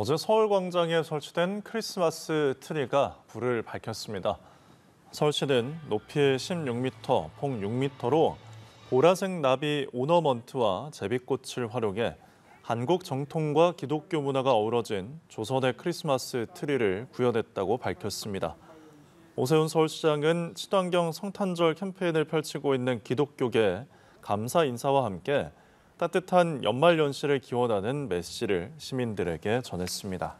어제 서울광장에 설치된 크리스마스 트리가 불을 밝혔습니다. 설치는 높이 16m, 폭 6m로 보라색 나비 오너먼트와 제비꽃을 활용해 한국 정통과 기독교 문화가 어우러진 조선의 크리스마스 트리를 구현했다고 밝혔습니다. 오세훈 서울시장은 친환경 성탄절 캠페인을 펼치고 있는 기독교계 감사 인사와 함께 따뜻한 연말 연시를 기원하는 메시를 시민들에게 전했습니다.